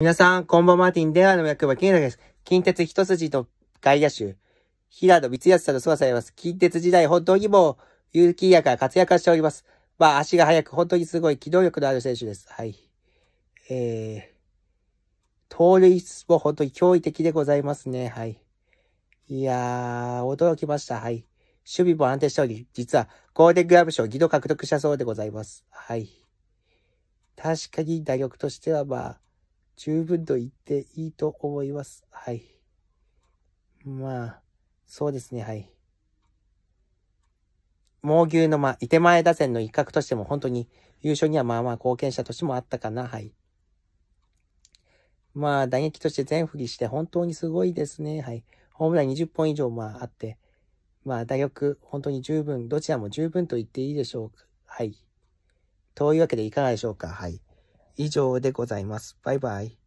皆さん、こんばんは、マーティン。ではの役場、金田です。近鉄一筋と外野手、平野光康さんとそうされます。近鉄時代、本当にもう、有機やから活躍しております。まあ、足が速く、本当にすごい機動力のある選手です。はい。えー、盗塁も本当に驚異的でございますね。はい。いやー、驚きました。はい。守備も安定しており、実はゴールデングラブ賞2度獲得したそうでございます。はい。確かに打力としてはまあ、十分と言っていいと思います。はい。まあ、そうですね、はい。猛牛の、まあ、伊手前打線の一角としても本当に優勝にはまあまあ貢献した年もあったかな、はい。まあ、打撃として全振りして本当にすごいですね、はい。ホームラン20本以上、まあ、あって、まあ、打力、本当に十分、どちらも十分と言っていいでしょうか。はい。というわけでいかがでしょうか。はい。以上でございます。バイバイ。